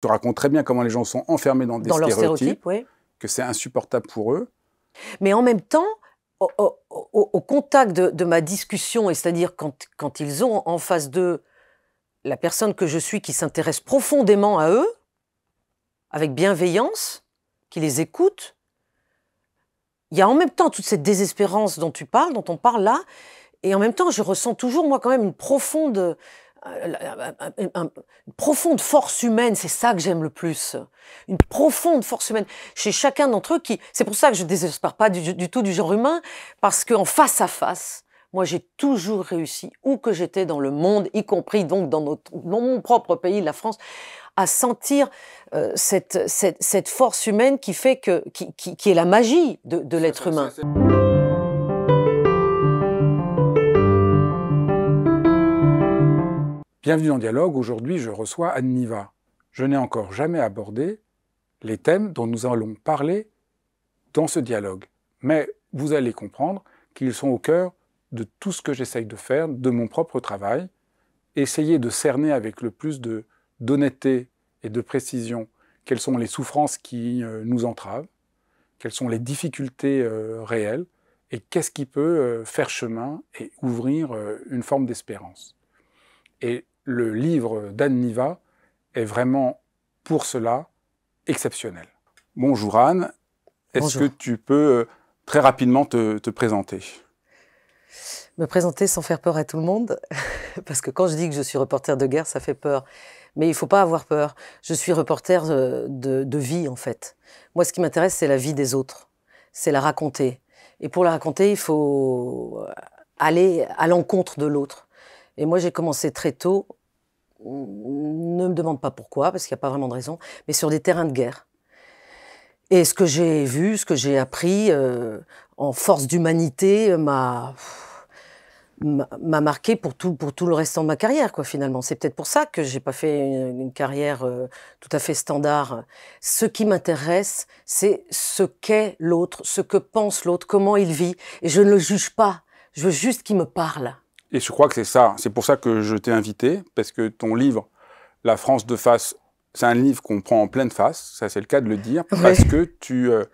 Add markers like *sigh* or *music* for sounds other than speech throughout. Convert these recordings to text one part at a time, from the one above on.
Tu racontes très bien comment les gens sont enfermés dans des stéréotypes, que c'est insupportable pour eux. Mais en même temps, au, contact de, ma discussion, c'est-à-dire quand, quand ils ont en face d'eux la personne que je suis qui s'intéresse profondément à eux, avec bienveillance, qui les écoute, il y a en même temps toute cette désespérance dont tu parles, dont on parle là, et en même temps, je ressens toujours, moi, quand même, une profonde euh, une profonde force humaine, c'est ça que j'aime le plus. Une profonde force humaine chez chacun d'entre eux qui, c'est pour ça que je ne désespère pas du, tout du genre humain, parce qu'en face à face, moi j'ai toujours réussi, où que j'étais dans le monde, y compris donc dans, notre, mon propre pays, la France, à sentir euh, cette, force humaine qui fait que, qui, est la magie de, l'être humain. Bienvenue dans Dialogue, aujourd'hui je reçois Anne Je n'ai encore jamais abordé les thèmes dont nous allons parler dans ce dialogue, mais vous allez comprendre qu'ils sont au cœur de tout ce que j'essaye de faire, de mon propre travail, essayer de cerner avec le plus d'honnêteté et de précision quelles sont les souffrances qui euh, nous entravent, quelles sont les difficultés euh, réelles, et qu'est-ce qui peut euh, faire chemin et ouvrir une forme d'espérance. Et le livre d'Anne Niva est vraiment, pour cela, exceptionnel. Bonjour Anne, est-ce que tu peux euh, très rapidement te, présenter Me présenter sans faire peur à tout le monde, *laughs* parce que quand je dis que je suis reporter de guerre, ça fait peur. Mais il ne faut pas avoir peur. Je suis reporter euh, de vie, en fait. Moi, ce qui m'intéresse, c'est la vie des autres. C'est la raconter. Et pour la raconter, il faut euh, aller à l'encontre de l'autre. Et moi, j'ai commencé très tôt ne me demande pas pourquoi, parce qu'il n'y a pas vraiment de raison, mais sur des terrains de guerre. Et ce que j'ai vu, ce que j'ai appris euh, en force d'humanité m'a m'a marqué pour tout pour tout le restant de ma carrière quoi finalement c'est peut-être pour ça que j'ai pas fait une, carrière euh, tout à fait standard ce qui m'intéresse c'est ce qu'est l'autre ce que pense l'autre comment il vit et je ne le juge pas je veux juste qu'il me parle et je crois que c'est ça. C'est pour ça que je t'ai invité, parce que ton livre, La France de face, c'est un livre qu'on prend en pleine face, ça c'est le cas de le dire, parce que tu, euh,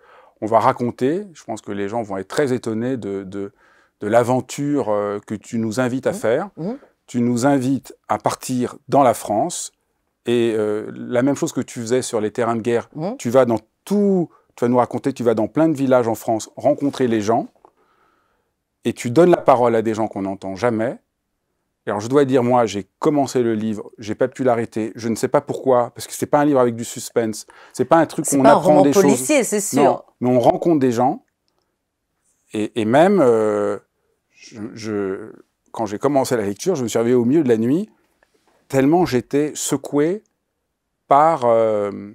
on va raconter, je pense que les gens vont être très étonnés de, de, l'aventure euh, que tu nous invites à mmh. faire. Mmh. Tu nous invites à partir dans la France, et euh, la même chose que tu faisais sur les terrains de guerre, mmh. tu vas dans tout, tu vas nous raconter, tu vas dans plein de villages en France rencontrer les gens, et tu donnes la parole à des gens qu'on n'entend jamais. alors je dois dire, moi, j'ai commencé le livre, j'ai pas pu l'arrêter, je ne sais pas pourquoi, parce que c'est pas un livre avec du suspense, c'est pas un truc où on apprend des choses. C'est sûr. mais on rencontre des gens, et, même, euh, quand j'ai commencé la lecture, je me suis réveillé au milieu de la nuit, tellement j'étais secoué par... Euh,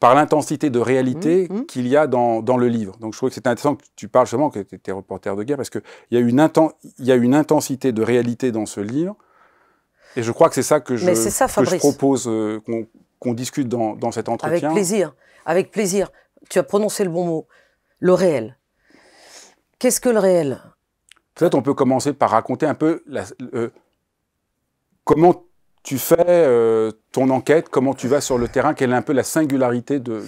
par l'intensité de réalité mmh, mmh. qu'il y a dans, dans, le livre. Donc je trouvais que c'est intéressant que tu parles justement, que tu étais reporter de guerre, parce qu'il y, a une y a une intensité de réalité dans ce livre. Et je crois que c'est ça que je, que je propose euh, qu'on discute dans, dans, cet entretien. Avec plaisir, avec plaisir. Tu as prononcé le bon mot, le réel. Qu'est-ce que le réel Peut-être on peut commencer par raconter un peu comment tu fais euh, ton enquête, comment tu vas sur le terrain, quelle est un peu la singularité de,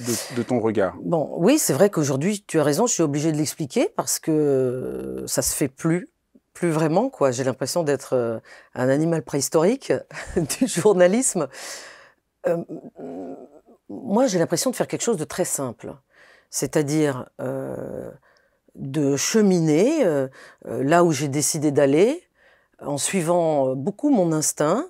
ton regard Bon, oui, c'est vrai qu'aujourd'hui, tu as raison, je suis obligée de l'expliquer parce que ça se fait plus, plus vraiment quoi. J'ai l'impression d'être euh, un animal préhistorique *laughs* du journalisme. Euh, moi, j'ai l'impression de faire quelque chose de très simple, c'est-à-dire euh, de cheminer là où j'ai décidé d'aller en suivant beaucoup mon instinct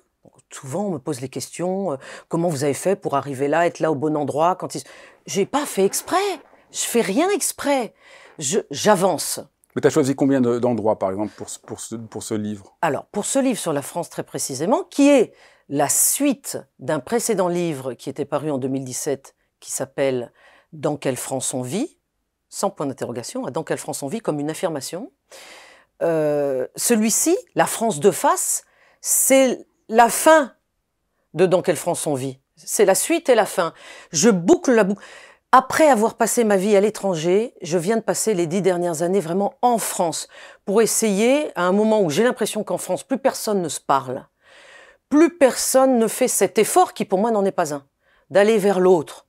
souvent on me pose les questions euh, comment vous avez fait pour arriver là, être là au bon endroit quand ils... J'ai pas fait exprès. Je fais rien exprès. j'avance. Mais tu as choisi combien d'endroits, par exemple, pour, pour, ce, pour ce livre Alors, pour ce livre sur la France très précisément, qui est la suite d'un précédent livre qui était paru en 2017, qui s'appelle Dans quelle France on vit sans point d'interrogation, hein, Dans quelle France on vit comme une affirmation. Euh, celui-ci, La France de face, c'est la fin de Dans quelle France on vit. C'est la suite et la fin. Je boucle la boucle. Après avoir passé ma vie à l'étranger, je viens de passer les dix dernières années vraiment en France pour essayer, à un moment où j'ai l'impression qu'en France, plus personne ne se parle, plus personne ne fait cet effort qui pour moi n'en est pas un, d'aller vers l'autre,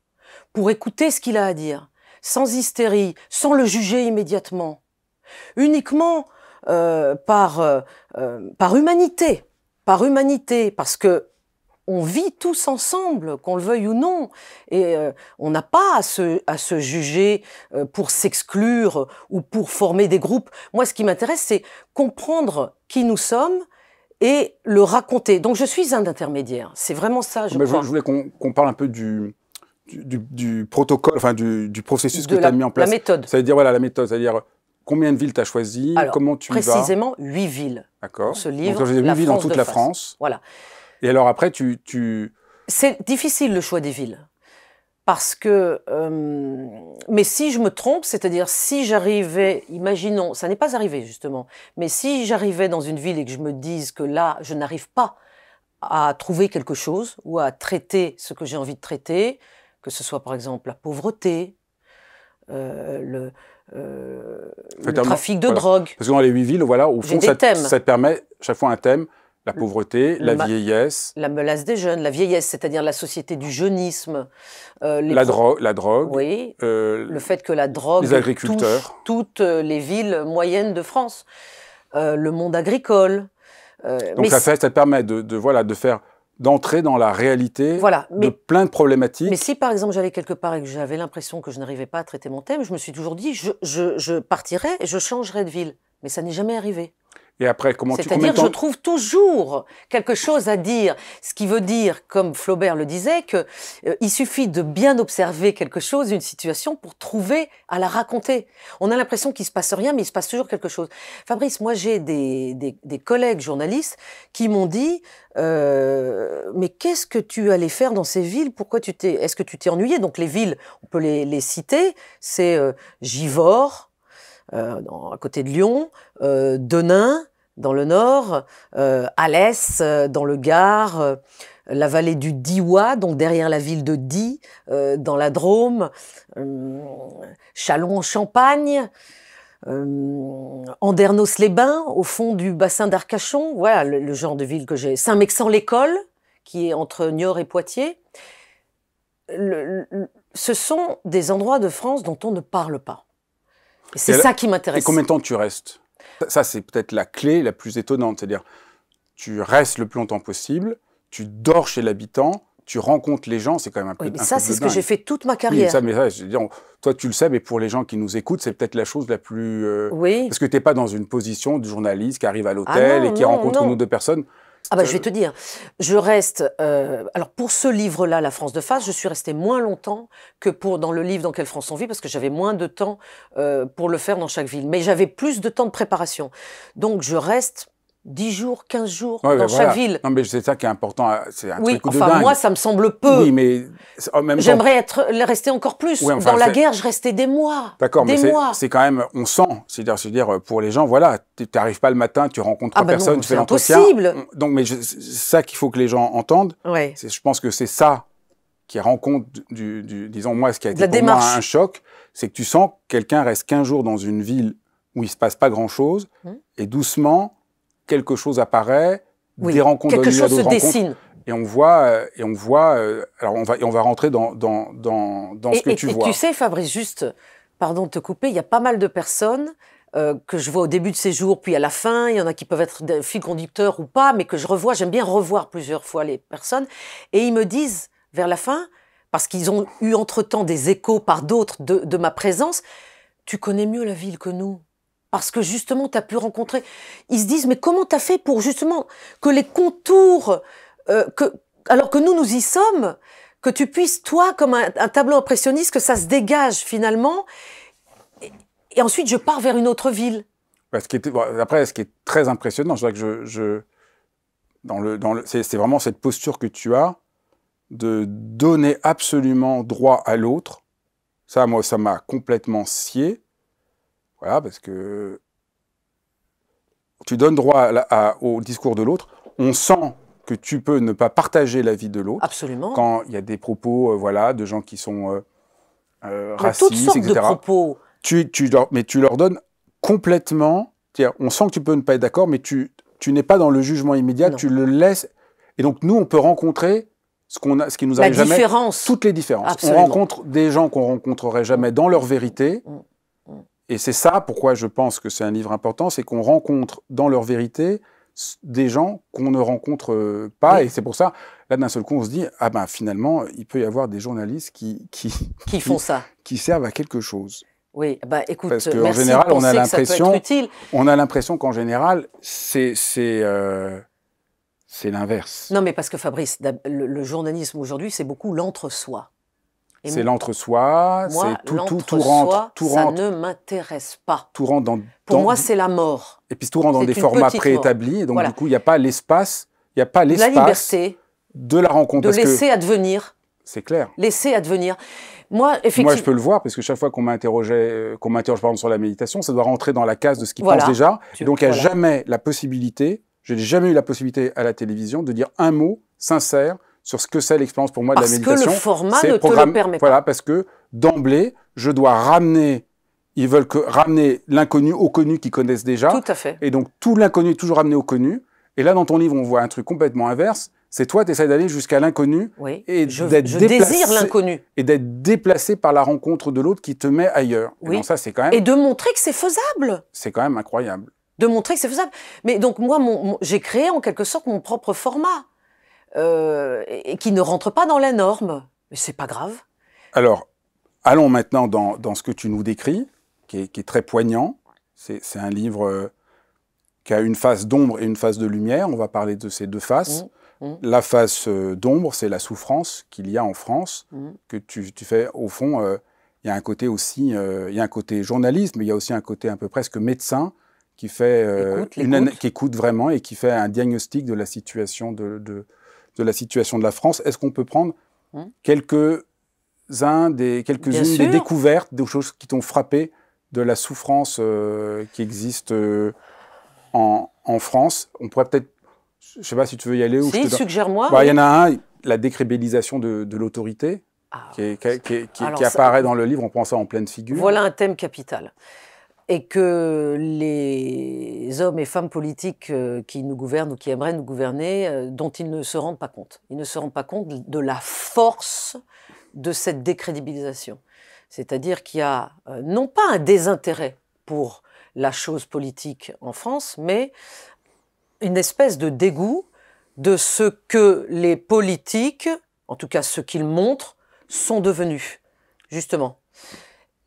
pour écouter ce qu'il a à dire, sans hystérie, sans le juger immédiatement, uniquement euh, par, euh, euh, par humanité par humanité, parce que on vit tous ensemble, qu'on le veuille ou non. Et euh, on n'a pas à se, à se juger euh, pour s'exclure ou pour former des groupes. Moi, ce qui m'intéresse, c'est comprendre qui nous sommes et le raconter. Donc, je suis un intermédiaire. C'est vraiment ça, je Mais Je voulais qu'on parle un peu du, du, protocole, enfin, du, du processus que tu as mis en place. La méthode. Ça veut dire, voilà, la méthode. C'est-à-dire, Combien de villes tu as choisi tu Comment tu Précisément huit villes. D'accord. Ce livre. Donc, huit villes dans toute la France. Voilà. Et alors après, tu. tu... C'est difficile le choix des villes. Parce que. Euh, mais si je me trompe, c'est-à-dire si j'arrivais, imaginons, ça n'est pas arrivé justement, mais si j'arrivais dans une ville et que je me dise que là, je n'arrive pas à trouver quelque chose ou à traiter ce que j'ai envie de traiter, que ce soit par exemple la pauvreté, euh, le, euh, trafic de drogue. Parce que dans les huit villes, voilà, au fond, ça, permet chaque fois un thème. La pauvreté, la vieillesse. La menace des jeunes, la vieillesse, c'est-à-dire la société du jeunisme. Euh, la, drogue, la drogue. Oui. le fait que la drogue. Les agriculteurs. Touche toutes les villes moyennes de France. le monde agricole. Donc ça, fait, ça permet de, voilà, de faire d'entrer dans la réalité de plein de problématiques. Mais si par exemple j'allais quelque part et que j'avais l'impression que je n'arrivais pas à traiter mon thème, je me suis toujours dit je, je partirais et je changerais de ville. Mais ça n'est jamais arrivé. Et après, comment tu C'est-à-dire, je trouve toujours quelque chose à dire. Ce qui veut dire, comme Flaubert le disait, qu'il euh, suffit de bien observer quelque chose, une situation, pour trouver à la raconter. On a l'impression qu'il se passe rien, mais il se passe toujours quelque chose. Fabrice, moi, j'ai des, des, des, collègues journalistes qui m'ont dit euh, mais qu'est-ce que tu allais faire dans ces villes Pourquoi tu t'es Est-ce que tu t'es ennuyé Donc les villes, on peut les, les citer. C'est euh, euh, à côté de Lyon, euh, Denain, dans le nord, euh, Alès, dans le Gard la vallée du Diois, donc derrière la ville de Di, dans la Drôme, Chalon-en-Champagne, Andernos-les-Bains, au fond du bassin d'Arcachon, voilà le, genre de ville que j'ai. Saint-Mexan-l'École, qui est entre Niort et Poitiers. ce sont des endroits de France dont on ne parle pas. C'est ça qui m'intéresse. Et combien de temps tu restes Ça, c'est peut-être la clé la plus étonnante. C'est-à-dire, tu restes le plus longtemps possible, tu dors chez l'habitant, tu rencontres les gens, c'est quand même un peu. Oui, mais ça, c'est ce que j'ai fait toute ma carrière. mais ça, je toi, tu le sais, mais pour les gens qui nous écoutent, c'est peut-être la chose la plus. Euh, oui. Parce que tu n'es pas dans une position de journaliste qui arrive à ah l'hôtel et qui rencontre une ou deux personnes. Ah bah, je vais te dire, je reste. Euh, alors pour ce livre-là, La France de face, je suis restée moins longtemps que pour dans le livre Dans quelle France on vit, parce que j'avais moins de temps euh, pour le faire dans chaque ville, mais j'avais plus de temps de préparation. Donc je reste 10 jours, 15 jours dans ben chaque ville. Non, mais c'est ça qui est important. Hein. C'est un truc de dingue. moi, ça me semble peu. mais J'aimerais être, rester encore plus. dans la guerre, je restais des mois. D'accord, mais c'est quand même, on sent. C'est-à-dire, pour les gens, voilà, tu n'arrives pas le matin, tu rencontres ah bah personne, tu fais l'entretien. C'est impossible. Donc, mais c'est ça qu'il faut que les gens entendent. Je pense que c'est ça qui rend du, du, disons, moi, ce qui a été pour moi un choc, c'est que tu sens que quelqu'un reste 15 jours dans une ville où il ne se passe pas grand-chose, mmh. et doucement, quelque chose apparaît, des rencontres quelque chose se dessine. Et on voit, euh, et on voit, euh, alors on va, on va rentrer dans, dans, dans, ce que tu vois. tu sais, Fabrice, juste, pardon de te couper, il y a pas mal de personnes euh, que je vois au début de ces jours, puis à la fin, il y en a qui peuvent être fil conducteurs ou pas, mais que je revois, j'aime bien revoir plusieurs fois les personnes, et ils me disent, vers la fin, parce qu'ils ont eu entre-temps des échos par d'autres de ma présence, tu connais mieux la ville que nous parce que justement, tu as pu rencontrer. Ils se disent, mais comment tu as fait pour justement que les contours, euh, que, alors que nous, nous y sommes, que tu puisses, toi, comme un, tableau impressionniste, que ça se dégage finalement. Et, ensuite, je pars vers une autre ville. Bah, bah, après, ce qui est très impressionnant, que je, dans le, dans c'est vraiment cette posture que tu as de donner absolument droit à l'autre. Ça, moi, ça m'a complètement scié voilà, parce que tu donnes droit au discours de l'autre. On sent que tu peux ne pas partager l'avis de l'autre. Absolument. Quand il y a des propos, euh, voilà, de gens qui sont euh, euh, racistes, etc. De propos. Tu, tu mais tu leur donnes complètement. On sent que tu peux ne pas être d'accord, mais tu, tu n'es pas dans le jugement immédiat, tu le laisses. Et donc nous, on peut rencontrer ce qu'on a, ce qui nous arrive jamais. Toutes les différences. On rencontre des gens qu'on rencontrerait jamais mm. dans leur vérité. Mm. Et c'est ça pourquoi je pense que c'est un livre important, c'est qu'on rencontre dans leur vérité des gens qu'on ne rencontre euh, pas. Et c'est pour ça, là, d'un seul coup, on se dit, ah ben finalement, il peut y avoir des journalistes qui... Qui, *laughs* qui font ça. Qui servent à quelque chose. Oui, bah écoute, parce qu'en général, on a l'impression, on a l'impression qu'en général, c'est c'est euh, l'inverse. Non, mais parce que Fabrice, le journalisme aujourd'hui, c'est beaucoup l'entre-soi. C'est l'entre-soi, c'est tout, tout, tout rentre. Tout ça ne m'intéresse pas. Tout Pour moi, c'est la mort. Et puis tout rentre dans des formats préétablis, donc du coup, il n'y a pas l'espace, il n'y a pas l'espace. La liberté. De la rencontre. De laisser advenir. C'est clair. Laisser advenir. Moi, effectivement. Moi, je peux le voir, parce que chaque fois qu'on m'interrogeait, euh, qu'on m'interroge, sur la méditation, ça doit rentrer dans la case de ce qui pense déjà. Et donc, il n'y a jamais la possibilité, je n'ai jamais eu la possibilité à la télévision de dire un mot sincère sur ce que c'est l'expérience pour moi de la méditation. Parce que le format ne programme... te permet Voilà, parce que d'emblée, je dois ramener ils veulent que, ramener l'inconnu au connu qu'ils connaissent déjà. Tout à fait. Et donc tout l'inconnu est toujours ramené au connu. Et là, dans ton livre, on voit un truc complètement inverse. C'est toi, tu essaies d'aller jusqu'à l'inconnu. Oui. Et d'être désire l'inconnu. Et d'être déplacé par la rencontre de l'autre qui te met ailleurs. Oui. Et ça, c'est quand même. Et de montrer que c'est faisable. C'est quand même incroyable. De montrer que c'est faisable. Mais donc moi, j'ai créé en quelque sorte mon propre format. Euh, et qui ne rentrent pas dans la norme. Mais c'est pas grave. Alors, allons maintenant dans, ce que tu nous décris, qui est, très poignant. C'est un livre euh, qui a une face d'ombre et une face de lumière. On va parler de ces deux faces. Mmh, mmh. La face euh, d'ombre, c'est la souffrance qu'il y a en France, mmh. que tu, fais au fond. il y a un côté aussi, il y a un côté journaliste, mais il y a aussi un côté un peu presque médecin qui fait écoute, qui écoute vraiment et qui fait un diagnostic de la situation de, de la situation de la France, est-ce qu'on peut prendre hein quelques des quelques-unes des découvertes, des choses qui t'ont frappé de la souffrance euh, qui existe euh, en, France. On pourrait peut-être, je ne sais pas si tu veux y aller ou si, suggère-moi. Bah, il y en a un, la décrébellisation de, l'autorité, qui, apparaît dans le livre. On prend ça en pleine figure. Voilà un thème capital et que les hommes et femmes politiques euh, qui nous gouvernent ou qui aimeraient nous gouverner, euh, dont ils ne se rendent pas compte. Ils ne se rendent pas compte de la force de cette décrédibilisation. C'est-à-dire qu'il y a euh, non pas un désintérêt pour la chose politique en France, mais une espèce de dégoût de ce que les politiques, en tout cas ce qu'ils montrent, sont devenus, justement.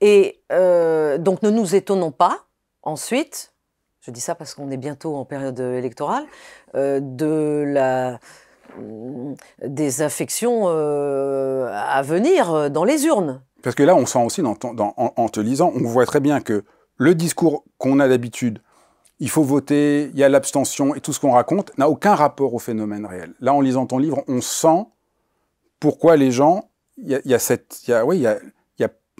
Et euh, donc ne nous étonnons pas ensuite, je dis ça parce qu'on est bientôt en période électorale, euh, de la, mm, des affections euh, à venir dans les urnes. Parce que là, on sent aussi, en, te lisant, on voit très bien que le discours qu'on a d'habitude, il faut voter, il y a l'abstention et tout ce qu'on raconte, n'a aucun rapport au phénomène réel. Là, en lisant ton livre, on sent pourquoi les gens, il y, a cette, y oui, il y a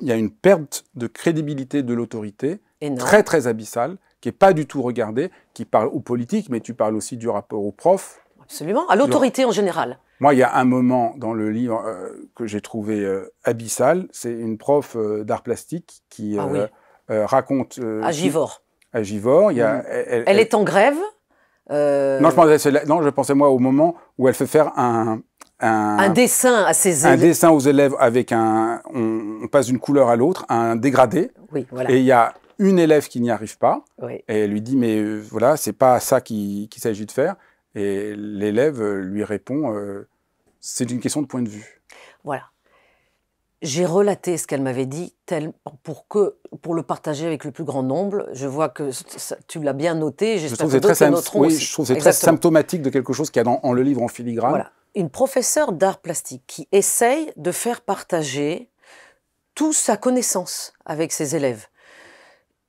il y a une perte de crédibilité de l'autorité très très abyssale, qui n'est pas du tout regardée, qui parle aux politiques, mais tu parles aussi du rapport aux profs. Absolument, à l'autorité en général. Moi, il y a un moment dans le livre euh, que j'ai trouvé euh, abyssal, c'est une prof euh, d'art plastique qui ah raconte... à Agivore. Il y mm. elle, est en grève non, je pensais moi au moment où elle fait faire un, un, dessin à ses élèves. Un dessin aux élèves avec un. On, passe d'une couleur à l'autre, un dégradé. Et il y a une élève qui n'y arrive pas. Et elle lui dit Mais euh, voilà, c'est pas ça qu'il s'agit de faire. Et l'élève euh, lui répond euh, C'est une question de point de vue. Voilà. J'ai relaté ce qu'elle m'avait dit tel, pour, que, pour le partager avec le plus grand nombre. Je vois que tu l'as bien noté. Je trouve que c'est très, symptomatique de quelque chose qu'il y a dans, le livre en filigrane une professeure d'art plastique qui essaye de faire partager toute sa connaissance avec ses élèves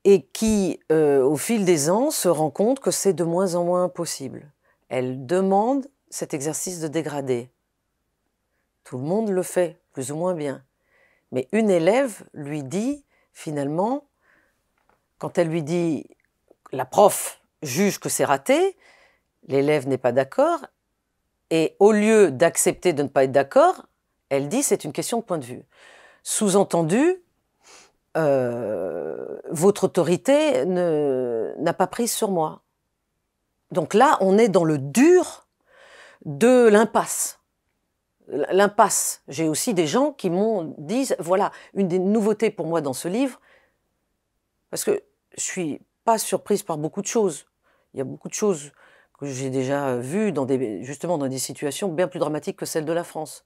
et qui, euh, au fil des ans, se rend compte que c'est de moins en moins possible. Elle demande cet exercice de dégradé. Tout le monde le fait, plus ou moins bien. Mais une élève lui dit, finalement, quand elle lui dit, la prof juge que c'est raté, l'élève n'est pas d'accord, et au lieu d'accepter de ne pas être d'accord, elle dit c'est une question de point de vue. Sous-entendu, euh, votre autorité n'a pas prise sur moi. Donc là, on est dans le dur de l'impasse. L'impasse. J'ai aussi des gens qui m'ont dit, voilà, une des nouveautés pour moi dans ce livre, parce que je suis pas surprise par beaucoup de choses. Il y a beaucoup de choses que j'ai déjà euh, vu dans des, justement dans des situations bien plus dramatiques que celle de la France.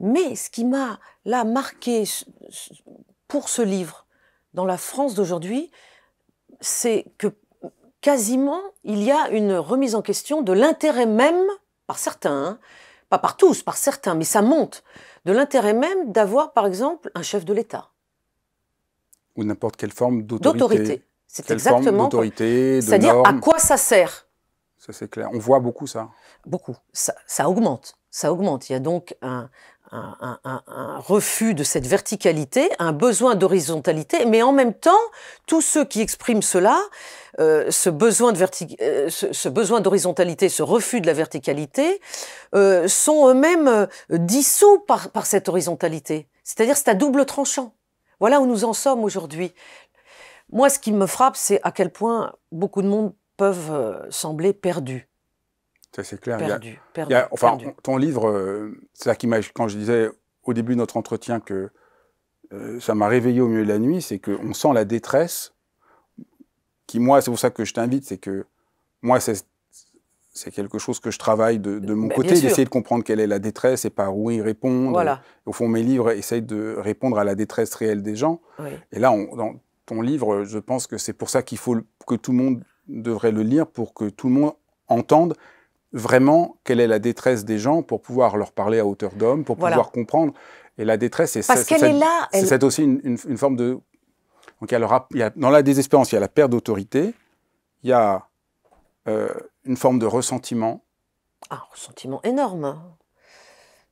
Mais ce qui m'a là marqué pour ce livre dans la France d'aujourd'hui, c'est que quasiment il y a une remise en question de l'intérêt même, par certains, hein, pas par tous, par certains, mais ça monte, de l'intérêt même d'avoir par exemple un chef de l'État. Ou n'importe quelle forme d'autorité. C'est exactement. C'est-à-dire à quoi ça sert ça, c'est clair. On voit beaucoup ça. Beaucoup. Ça, augmente. Ça augmente. Il y a donc un, refus de cette verticalité, un besoin d'horizontalité, mais en même temps, tous ceux qui expriment cela, euh, ce besoin euh, ce, d'horizontalité, ce refus de la verticalité, euh, sont eux-mêmes dissous par, par cette horizontalité. C'est-à-dire, c'est à double tranchant. Voilà où nous en sommes aujourd'hui. Moi, ce qui me frappe, c'est à quel point beaucoup de monde peuvent euh, sembler perdus. Ça, c'est clair. Perdu, enfin, ton livre, euh, c'est ça qui m'a. Quand je disais au début de notre entretien que euh, ça m'a réveillé au milieu de la nuit, c'est qu'on sent la détresse. Qui, moi, c'est pour ça que je t'invite, c'est que moi, c'est. quelque chose que je travaille de, mon bah, côté, d'essayer de comprendre quelle est la détresse et par où y répondre. Au fond, mes livres essayent de répondre à la détresse réelle des gens. Et là, dans ton livre, je pense que c'est pour ça qu'il faut que tout le monde devrait le lire pour que tout le monde entende vraiment quelle est la détresse des gens pour pouvoir leur parler à hauteur d'homme, pour pouvoir comprendre. Et la détresse, c'est Parce qu'elle est là. Elle... C'est aussi une, forme de. Donc, il y a dans la désespérance, il y a la perte d'autorité, il y a euh, une forme de ressentiment. Un ah, ressentiment énorme.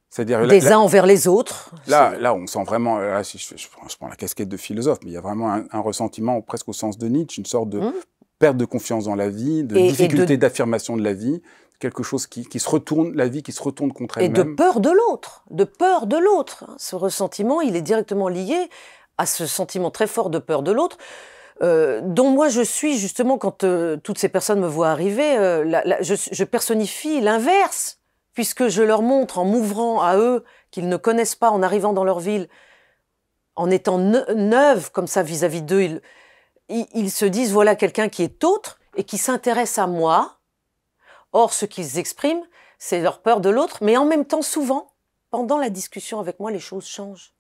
C'est-à-dire des uns envers les autres. Là, là, on sent vraiment. je, prends la casquette de philosophe, mais il y a vraiment un, ressentiment presque au sens de Nietzsche, une sorte de, mmh perte de confiance dans la vie, de difficulté d'affirmation de... la vie quelque chose qui, se retourne, la vie qui se retourne contre elle-même. Et de peur de l'autre, de peur de l'autre. Ce ressentiment, il est directement lié à ce sentiment très fort de peur de l'autre, euh, dont moi je suis justement quand euh, toutes ces personnes me voient arriver, euh, je, je, personnifie l'inverse, puisque je leur montre en m'ouvrant à eux qu'ils ne connaissent pas en arrivant dans leur ville, en étant neuve comme ça vis-à-vis d'eux, ils, se disent voilà quelqu'un qui est autre et qui s'intéresse à moi. Or, ce qu'ils expriment, c'est leur peur de l'autre, mais en même temps, souvent, pendant la discussion avec moi, les choses changent.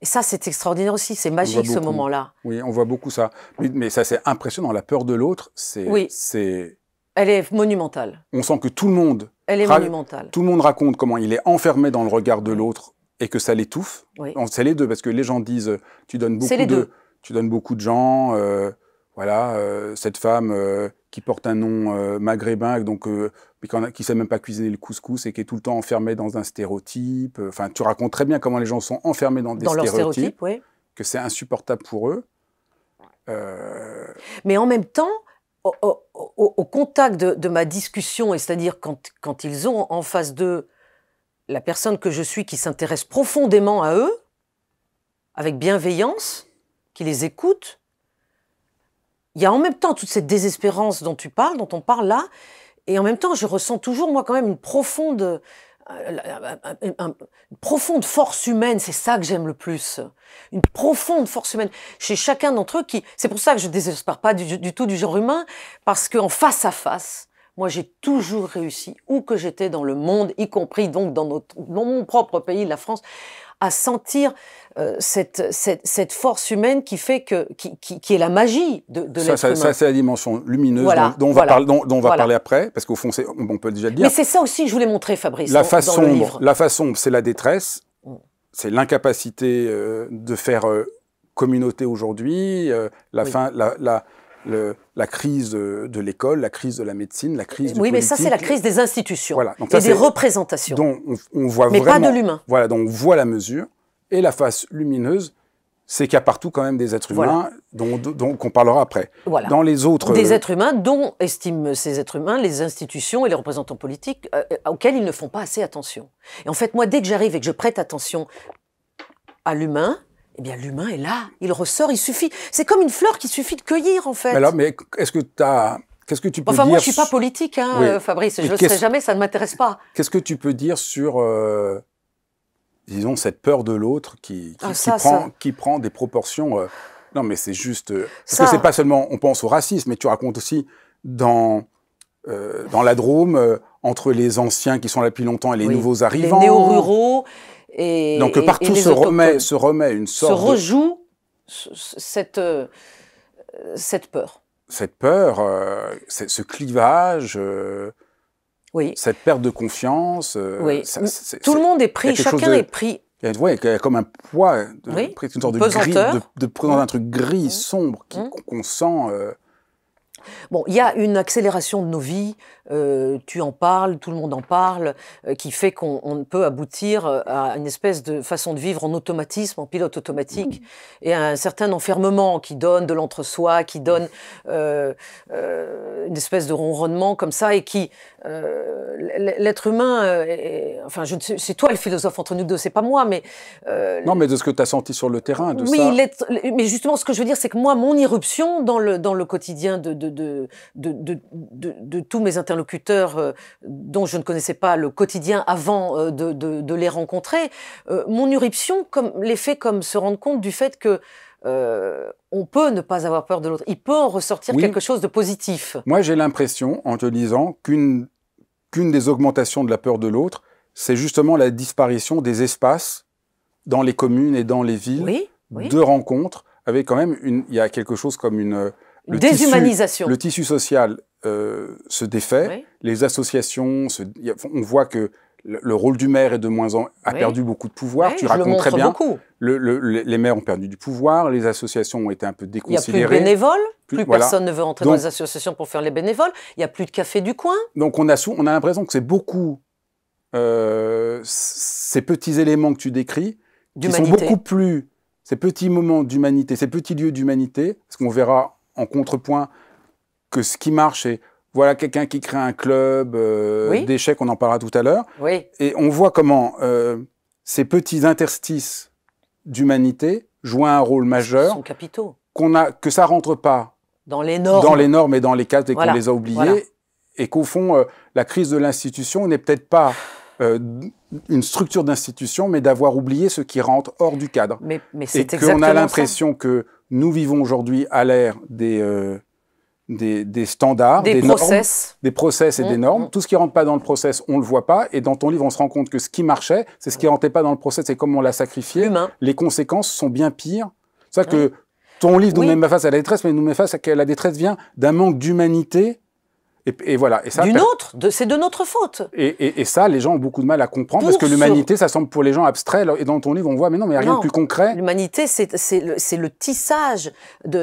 Et ça, c'est extraordinaire aussi, c'est magique ce moment-là. Oui, on voit beaucoup ça. Mais, ça, c'est impressionnant. La peur de l'autre, c'est. Oui. C'est... Elle est monumentale. On sent que tout le monde. Elle est monumentale. Tout le monde raconte comment il est enfermé dans le regard de l'autre et que ça l'étouffe. Oui. C'est les deux, parce que les gens disent tu donnes beaucoup de, tu donnes beaucoup de gens. Euh, voilà, euh, cette femme euh, qui porte un nom maghrébin, donc, qui ne sait même pas cuisiner le couscous et qui est tout le temps enfermée dans un stéréotype. Enfin, tu racontes très bien comment les gens sont enfermés dans des dans stéréotypes, stéréotype, que c'est insupportable pour eux. Mais en même temps, au, contact de, ma discussion, et c'est-à-dire quand, quand, ils ont en face d'eux la personne que je suis qui s'intéresse profondément à eux, avec bienveillance, les écoutent, il y a en même temps toute cette désespérance dont tu parles, dont on parle là, et en même temps, je ressens toujours, moi, quand même, une profonde, euh, profonde force humaine. C'est ça que j'aime le plus. Une profonde force humaine chez chacun d'entre eux qui, c'est pour ça que je ne désespère pas du, tout du genre humain, parce qu'en face à face, moi, j'ai toujours réussi, où que j'étais dans le monde, y compris donc dans, notre, dans mon propre pays, la France à sentir euh, cette, cette, force humaine qui fait que qui, qui, est la magie de, de l'être humain. Ça, c'est la dimension lumineuse dont, on va parler, on va parler après, parce qu'au fond, on peut déjà le dire. Mais c'est ça aussi, je voulais montrer, Fabrice. La face sombre, la façon, c'est la détresse, mm. c'est l'incapacité euh, de faire euh, communauté aujourd'hui, la fin, la, la la crise de l'école, la crise de la médecine, la crise du Oui, mais ça, c'est la crise des institutions et des représentations. Dont on, voit mais pas de l'humain. Voilà, donc on voit la mesure. Et la face lumineuse, c'est qu'il y a partout quand même des êtres humains dont, on parlera après. Dans les autres... Des euh, êtres humains dont estiment ces êtres humains les institutions et les représentants politiques euh, euh, auxquels ils ne font pas assez attention. Et en fait, moi, dès que j'arrive et que je prête attention à l'humain, eh bien l'humain est là, il ressort, il suffit. C'est comme une fleur qui suffit de cueillir en fait. Mais là, mais est-ce que tu as Qu'est-ce que tu peux enfin, dire Enfin, moi, je ne suis pas politique, hein, euh, Fabrice. je ne le serai jamais, ça ne m'intéresse pas. Qu'est-ce que tu peux dire sur, euh, disons, cette peur de l'autre qui, ah, prend, des proportions euh, Non, mais c'est juste parce que que c'est pas seulement. On pense au racisme, mais tu racontes aussi dans dans la Drôme entre les anciens qui sont là depuis longtemps et les nouveaux arrivants. Les néo-ruraux donc partout se, remet, se remet une sorte. Se rejoue cette, euh, cette peur. Cette peur, euh, ce clivage. Euh, oui. Cette perte de confiance. Tout le monde est pris, chacun est pris. Il y a comme un poids, une sorte de, gris, de, de, un truc gris, sombre, mmh. qu'on sent. Bon, il y a une accélération de nos vies, euh, tu en parles, tout le monde en parle, euh, qui fait qu'on peut aboutir euh, à une espèce de façon de vivre en automatisme, en pilote automatique, et à un certain enfermement qui donne de l'entre-soi, qui donne une espèce de ronronnement comme ça, et qui euh, l'être humain, euh, enfin, c'est toi le philosophe entre nous deux, c'est pas moi, mais. Euh, non, mais de ce que tu as senti sur le terrain, de oui, ça. Oui, mais justement, ce que je veux dire, c'est que moi, mon irruption dans le, dans le quotidien de, de, de, de, de tous mes interlocuteurs dont je ne connaissais pas le quotidien avant de, les rencontrer, mon irruption, comme, l'effet comme se rendre compte du fait que on peut ne pas avoir peur de l'autre. Il peut en ressortir quelque chose de positif. Moi, j'ai l'impression, en te disant, qu'une des augmentations de la peur de l'autre, c'est justement la disparition des espaces dans les communes et dans les villes de rencontres, avec quand même, une, il y a quelque chose comme une... Euh, déshumanisation. le tissu social euh, se défait, les associations, se, on voit que le, rôle du maire est de moins en a perdu beaucoup de pouvoir. tu racontes très bien. Le, les maires ont perdu du pouvoir, les associations ont été un peu déconsidérées. Il n'y a plus de bénévoles, plus, personne ne veut entrer dans les associations pour faire les bénévoles. Il n'y a plus de café du coin. Donc on a, on a l'impression que c'est beaucoup euh, ces petits éléments que tu décris, qui sont beaucoup plus ces petits moments d'humanité, ces petits lieux d'humanité, parce qu'on verra en contrepoint que ce qui marche, est… Voilà quelqu'un qui crée un club euh, d'échecs, on en parlera tout à l'heure. Et on voit comment euh, ces petits interstices d'humanité jouent un rôle majeur. Sont capitaux. que ça rentre pas dans les normes, dans les normes et dans les cadres et qu'on les a oubliés. Et qu'au fond, euh, la crise de l'institution n'est peut-être pas une structure d'institution, mais d'avoir oublié ce qui rentre hors du cadre. Mais, exactement c'est Et qu'on a l'impression que nous vivons aujourd'hui à l'ère des des, standards, des, des process. des process et des mmh, normes. Mmh. Tout ce qui rentre pas dans le process, on le voit pas. Et dans ton livre, on se rend compte que ce qui marchait, c'est ce qui mmh. rentrait pas dans le process c'est comment on l'a sacrifié. Les conséquences sont bien pires. C'est ça que ton livre nous met met face à la détresse, mais nous met face à la détresse vient d'un manque d'humanité et, voilà. Et ça, D'une autre, c'est de notre faute. Et, ça, les gens ont beaucoup de mal à comprendre parce que l'humanité, ça semble pour les gens abstrait. Et dans ton livre, on voit, mais non, mais il n'y a rien de plus concret. L'humanité, c'est le, tissage, de,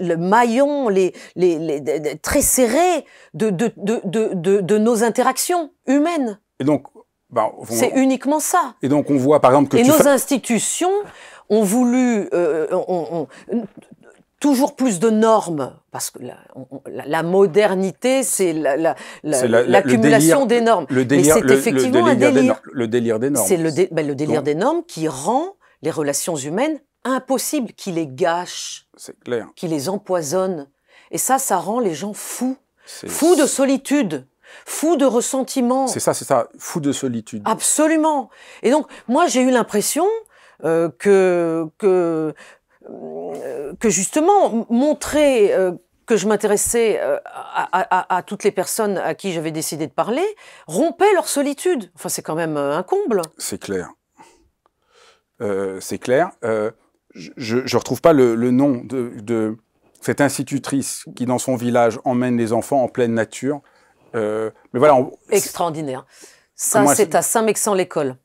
le, maillon les, les, très serré de, de, nos interactions humaines. Et donc, bah, c'est uniquement ça. Et donc, on voit par exemple que. Et nos institutions ont voulu. Euh, euh, toujours plus de normes, parce que la, la, modernité, c'est l'accumulation la, des normes. Le Mais c'est effectivement le délire un délire. Des le délire des normes. C'est le, ben, le, délire des normes qui rend les relations humaines impossibles, qui les gâche, qui les empoisonne. Et ça, ça rend les gens fous, fous de solitude fou de ressentiment. C'est ça, c'est ça, fou de solitude. Absolument. Et donc, moi, j'ai eu l'impression euh, que, que que justement montrer euh, que je m'intéressais euh, à, toutes les personnes à qui j'avais décidé de parler rompait leur solitude. Enfin, c'est quand même euh, un comble. C'est clair. c'est clair. je ne retrouve pas le, nom de, cette institutrice qui, dans son village, emmène les enfants en pleine nature. mais voilà. Extraordinaire. Ça, c'est à Saint-Mexan l'école.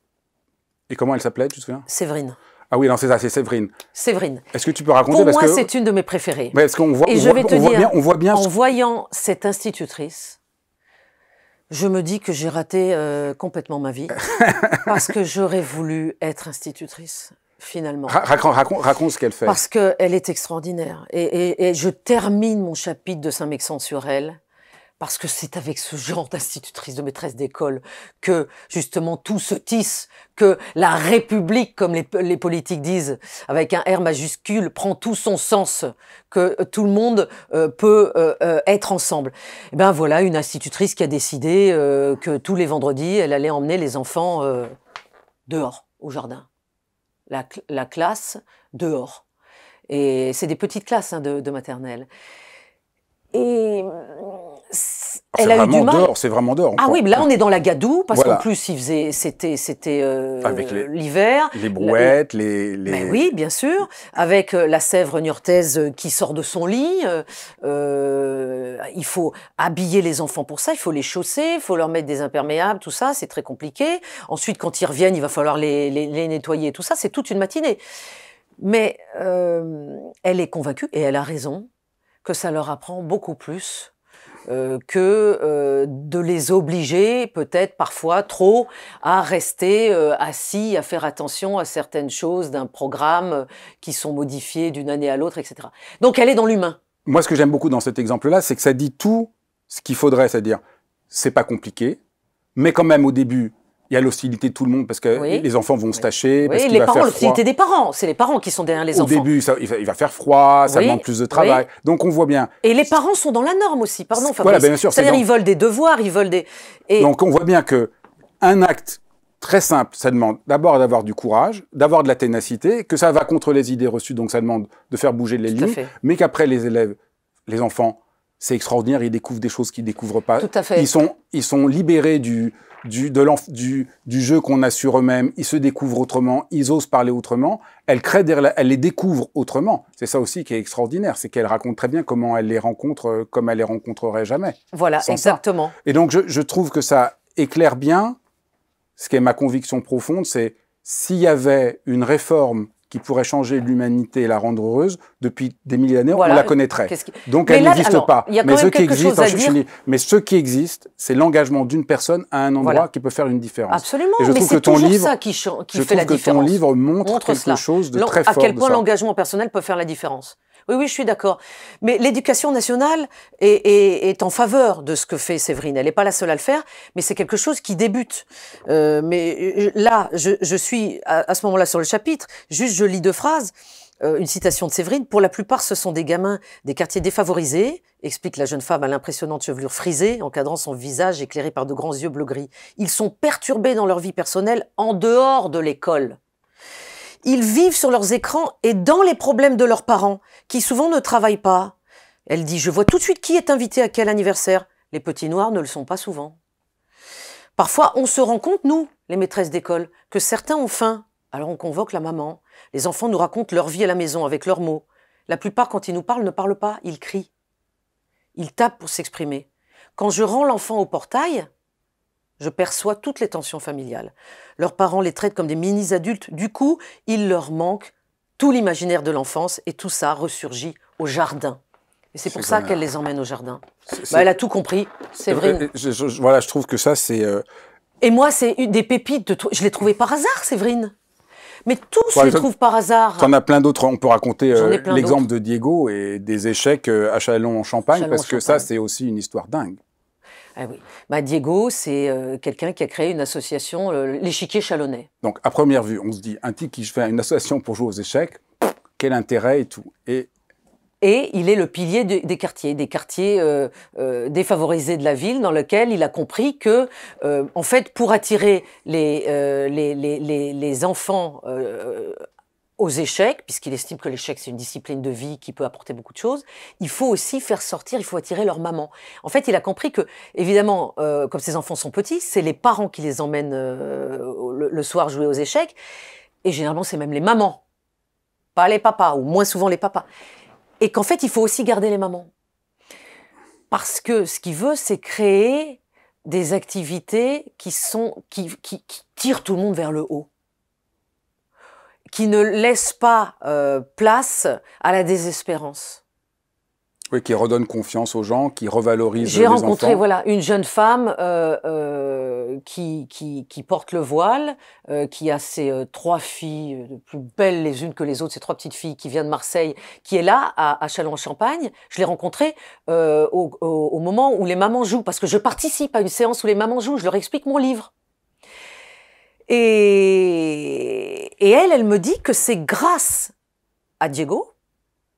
Et comment elle s'appelait, tu te souviens Séverine. Ah oui, non, c'est ça, c'est Séverine. Séverine. Est-ce que tu peux raconter Pour moi, c'est une de mes préférées. Mais est-ce qu'on voit, Et on je voit, vais te dire, bien, En voyant cette institutrice, je me dis que j'ai raté euh, complètement ma vie *laughs* parce que j'aurais voulu être institutrice finalement. Raconte, raconte, ce qu'elle fait. Parce qu'elle est extraordinaire. Et, je termine mon chapitre de saint mexent sur elle parce que c'est avec ce genre d'institutrice, de maîtresse d'école que justement tout se tisse, que la République, comme les, politiques disent, avec un R majuscule, prend tout son sens, que euh, tout le monde euh, peut euh, être ensemble. Et eh ben voilà, une institutrice qui a décidé que tous les vendredis, elle allait emmener les enfants dehors, au jardin. La, classe dehors. Et c'est des petites classes hein, de, de maternelle. Et elle a eu du mal. C'est vraiment dehors. Ah oui, là on est dans la gadoue parce qu'en plus faisait, c'était, c'était euh, l'hiver. Les, brouettes, les, les... Mais ben oui, bien sûr, avec euh, la sèvre niortaise euh, qui sort de son lit. Euh, il faut habiller les enfants pour ça, il faut les chausser, il faut leur mettre des imperméables, tout ça, c'est très compliqué. Ensuite, quand ils reviennent, il va falloir les, les nettoyer, tout ça, c'est toute une matinée. Mais euh, elle est convaincue et elle a raison que ça leur apprend beaucoup plus euh, que euh, de les obliger peut-être parfois trop à rester euh, assis, à faire attention à certaines choses d'un programme qui sont modifiées d'une année à l'autre, etc. Donc elle est dans l'humain. Moi, ce que j'aime beaucoup dans cet exemple-là, c'est que ça dit tout ce qu'il faudrait, c'est-à-dire c'est pas compliqué, mais quand même au début, il y a l'hostilité de tout le monde parce que les enfants vont se tâcher. Parce les va l'hostilité des parents. C'est les parents qui sont derrière les enfants. Au début, il, va, faire froid, ça demande plus de travail. Donc on voit bien. Et les parents sont dans la norme aussi, pardon. Voilà, bien sûr. C'est-à-dire ils veulent des devoirs, ils veulent des. Et... Donc on voit bien que un acte très simple, ça demande d'abord d'avoir du courage, d'avoir de la ténacité, que ça va contre les idées reçues, donc ça demande de faire bouger les tout lignes, mais qu'après les élèves, les enfants, c'est extraordinaire, ils découvrent des choses qu'ils découvrent pas. Tout à fait. Ils sont, ils sont libérés du, du, du, du jeu qu'on a sur eux-mêmes, ils se découvrent autrement, ils osent parler autrement, elle, crée elle les découvre autrement. C'est ça aussi qui est extraordinaire, c'est qu'elle raconte très bien comment elle les rencontre, euh, comme elle les rencontrerait jamais. Voilà, exactement. Et donc je, je trouve que ça éclaire bien, ce qui est ma conviction profonde, c'est s'il y avait une réforme qui pourrait changer l'humanité et la rendre heureuse, depuis des milliers d'années, on la connaîtrait. Donc elle n'existe pas. mais, ce qui existe, c'est l'engagement d'une personne à un endroit qui peut faire une différence. Absolument. je trouve que ton livre, ça qui, que ton livre montre, quelque chose de très fort. À quel point l'engagement personnel peut faire la différence. Oui, oui, je suis d'accord. Mais l'éducation nationale est, en faveur de ce que fait Séverine. Elle n'est pas la seule à le faire, mais c'est quelque chose qui débute. Euh, mais euh, là, je, suis à, ce moment-là sur le chapitre, juste je lis deux phrases. Euh, une citation de Séverine, pour la plupart ce sont des gamins des quartiers défavorisés, explique la jeune femme à l'impressionnante chevelure frisée, encadrant son visage éclairé par de grands yeux bleu-gris. Ils sont perturbés dans leur vie personnelle en dehors de l'école. Ils vivent sur leurs écrans et dans les problèmes de leurs parents, qui souvent ne travaillent pas. Elle dit, je vois tout de suite qui est invité à quel anniversaire. Les petits noirs ne le sont pas souvent. Parfois, on se rend compte, nous, les maîtresses d'école, que certains ont faim. Alors on convoque la maman. Les enfants nous racontent leur vie à la maison avec leurs mots. La plupart, quand ils nous parlent, ne parlent pas, ils crient. Ils tapent pour s'exprimer. Quand je rends l'enfant au portail, je perçois toutes les tensions familiales. Leurs parents les traitent comme des mini-adultes. Du coup, il leur manque tout l'imaginaire de l'enfance et tout ça ressurgit au jardin. Et c'est pour ça qu'elle les emmène au jardin. Bah, elle a tout compris, Séverine. Euh, euh, voilà, je trouve que ça, c'est. Euh, et moi, c'est des pépites. Je les trouvais par hasard, Séverine. Mais tous les trouvent par hasard. T'en as plein d'autres. On peut raconter l'exemple de Diego et des échecs à Chalon-en-Champagne, parce que ça, c'est aussi une histoire dingue. Ah oui. Bah, Diego, c'est euh, quelqu'un qui a créé une association, euh, l'échiquier chalonnais. Donc, à première vue, on se dit, un type qui fait une association pour jouer aux échecs, quel intérêt et tout. Et et il est le pilier des quartiers, des quartiers euh, défavorisés de la ville, dans lequel il a compris que, en fait, pour attirer les, les, les, les enfants aux échecs, puisqu'il estime que l'échec c'est une discipline de vie qui peut apporter beaucoup de choses, il faut aussi faire sortir, il faut attirer leurs mamans. En fait, il a compris que, évidemment, euh, comme ses enfants sont petits, c'est les parents qui les emmènent euh, le, soir jouer aux échecs, et généralement c'est même les mamans, pas les papas, ou moins souvent les papas. Et qu'en fait, il faut aussi garder les mamans. Parce que ce qu'il veut, c'est créer des activités qui, sont, qui, qui tirent tout le monde vers le haut qui ne laisse pas euh, place à la désespérance. Oui, qui redonne confiance aux gens, qui revalorise les enfants. J'ai rencontré voilà une jeune femme euh, euh, qui, qui, porte le voile, qui a ses trois filles plus belles les unes que les autres, ses trois petites filles qui viennent de Marseille, qui est là à, à Châlons-en-Champagne. Je l'ai rencontrée au moment où les mamans jouent, parce que je participe à une séance où les mamans jouent. Je leur explique mon livre. Et, elle, elle me dit que c'est grâce à Diego,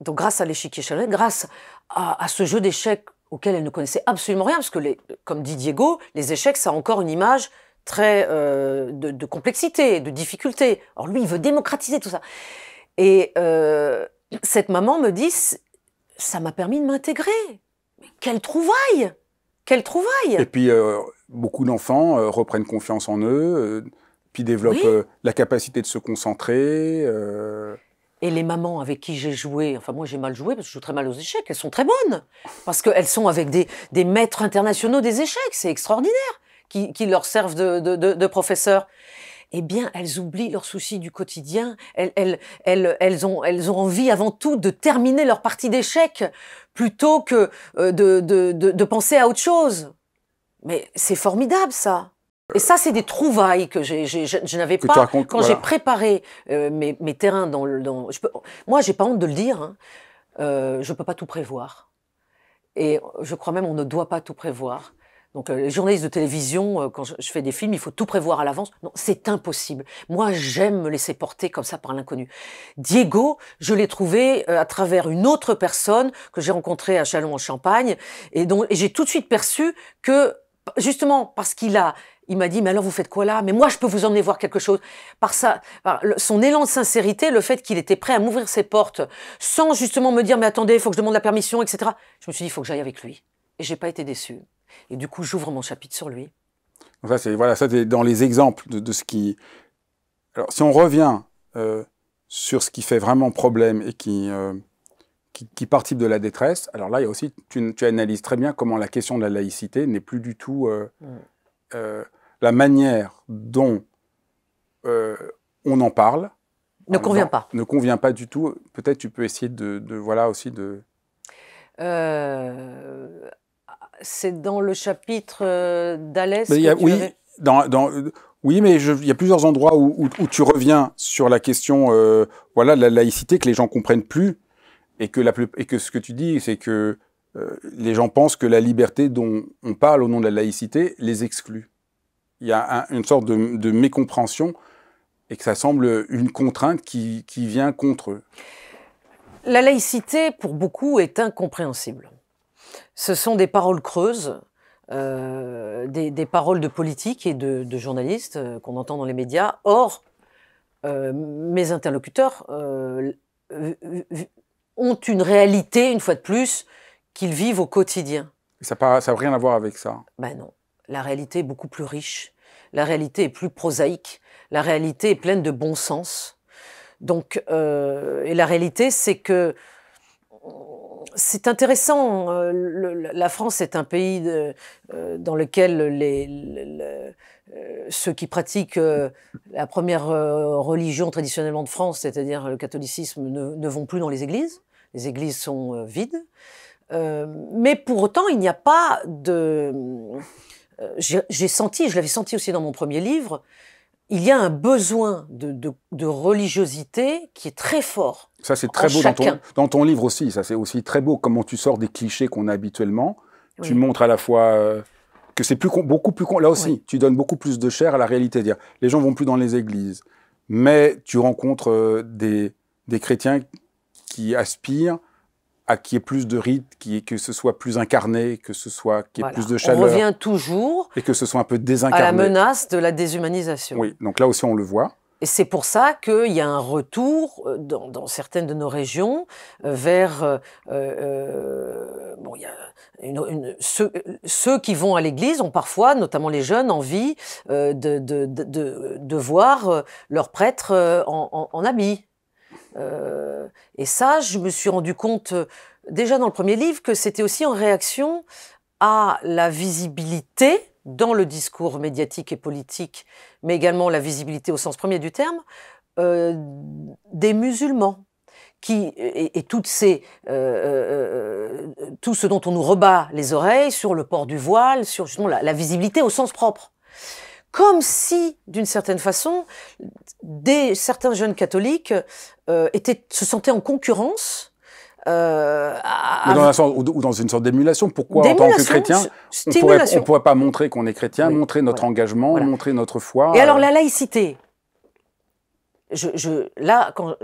donc grâce à l'échiquier chalet, grâce à, ce jeu d'échecs auquel elle ne connaissait absolument rien, parce que, les, comme dit Diego, les échecs, ça a encore une image très euh, de, complexité, de difficulté. Alors lui, il veut démocratiser tout ça. Et euh, cette maman me dit, ça m'a permis de m'intégrer. Quelle trouvaille Quelle trouvaille Et puis, euh, beaucoup d'enfants reprennent confiance en eux, qui développe euh, la capacité de se concentrer. Euh. Et les mamans avec qui j'ai joué, enfin moi j'ai mal joué parce que je joue très mal aux échecs, elles sont très bonnes. Parce qu'elles sont avec des, maîtres internationaux des échecs, c'est extraordinaire, qui, leur servent de, professeurs eh bien, elles oublient leurs soucis du quotidien. Elles, elles, ont, elles ont envie avant tout de terminer leur partie d'échecs plutôt que euh, de penser à autre chose. Mais c'est formidable ça. Et ça, c'est des trouvailles que j'ai, je n'avais pas. quand j'ai préparé euh, mes, mes, terrains dans le. Dans, je peux, moi, j'ai pas honte de le dire. Hein, euh, je peux pas tout prévoir. Et je crois même on ne doit pas tout prévoir. Donc, euh, les journalistes de télévision, euh, quand je, fais des films, il faut tout prévoir à l'avance. Non, c'est impossible. Moi, j'aime me laisser porter comme ça par l'inconnu. Diego, je l'ai trouvé à travers une autre personne que j'ai rencontrée à Chalon en Champagne, et dont j'ai tout de suite perçu que, justement, parce qu'il a il m'a dit, mais alors vous faites quoi là Mais moi, je peux vous emmener voir quelque chose. Par, ça, son élan de sincérité, le fait qu'il était prêt à m'ouvrir ses portes, sans justement me dire, mais attendez, il faut que je demande la permission, etc. Je me suis dit, il faut que j'aille avec lui. Et j'ai pas été déçu. Et du coup, j'ouvre mon chapitre sur lui. Voilà, ça, c'est voilà, ça, dans les exemples de, ce qui. Alors, si on revient euh, sur ce qui fait vraiment problème et qui, euh, qui, qui, participe de la détresse, alors là, il y a aussi, tu, analyses très bien comment la question de la laïcité n'est plus du tout. Euh, mm la manière dont euh, on en parle ne convient pas. Ne convient pas du tout. Peut-être tu peux essayer de, voilà aussi de. Euh, c'est dans le chapitre euh, d'Alès. Oui, mais il y a plusieurs endroits où, tu reviens sur la question voilà, de la laïcité que les gens comprennent plus et que, la, et que ce que tu dis, c'est que les gens pensent que la liberté dont on parle au nom de la laïcité les exclut il y a une sorte de, mécompréhension et que ça semble une contrainte qui, vient contre eux. La laïcité, pour beaucoup, est incompréhensible. Ce sont des paroles creuses, euh, des, paroles de politiques et de, journalistes euh, qu'on entend dans les médias. Or, euh, mes interlocuteurs ont une réalité, une fois de plus, qu'ils vivent au quotidien. Ça n'a rien à voir avec ça. Ben non la réalité est beaucoup plus riche, la réalité est plus prosaïque, la réalité est pleine de bon sens. Donc, euh, et la réalité, c'est que c'est intéressant. Euh, la France est un pays euh, dans lequel les, ceux qui pratiquent la première religion traditionnellement de France, c'est-à-dire le catholicisme, ne, vont plus dans les églises. Les églises sont vides. mais pour autant, il n'y a pas de euh, j'ai senti, je l'avais senti aussi dans mon premier livre, il y a un besoin de, religiosité qui est très fort. Ça, c'est très beau dans ton, dans ton, livre aussi. Ça, c'est aussi très beau comment tu sors des clichés qu'on a habituellement. Tu montres à la fois euh, que c'est beaucoup plus là aussi. Tu donnes beaucoup plus de chair à la réalité. Dire les gens vont plus dans les églises, mais tu rencontres euh, des chrétiens qui aspirent à qu'il y plus de rites, est que ce soit plus incarné, que ce soit qui y plus de chaleur. On revient toujours et que ce soit un peu désincarné. À la menace de la déshumanisation. Oui, donc là aussi on le voit. Et c'est pour ça qu'il y a un retour euh, dans, certaines de nos régions vers ceux, qui vont à l'église ont parfois, notamment les jeunes, envie euh, de, voir euh, leur prêtre en, en, en habit. Euh, et ça, je me suis rendu compte euh, déjà dans le premier livre que c'était aussi en réaction à la visibilité dans le discours médiatique et politique, mais également la visibilité au sens premier du terme, euh, des musulmans. Qui, et, toutes ces, tout ce dont on nous rebat les oreilles sur le port du voile, sur justement la visibilité au sens propre. Comme si, d'une certaine façon, des, certains jeunes catholiques euh, étaient, se sentaient en concurrence euh, dans ou, dans une sorte d'émulation. Pourquoi, en tant que chrétien, on ne pourrait pas montrer qu'on est chrétien, montrer notre engagement, montrer notre foi Et alors euh. la laïcité je, là, quand,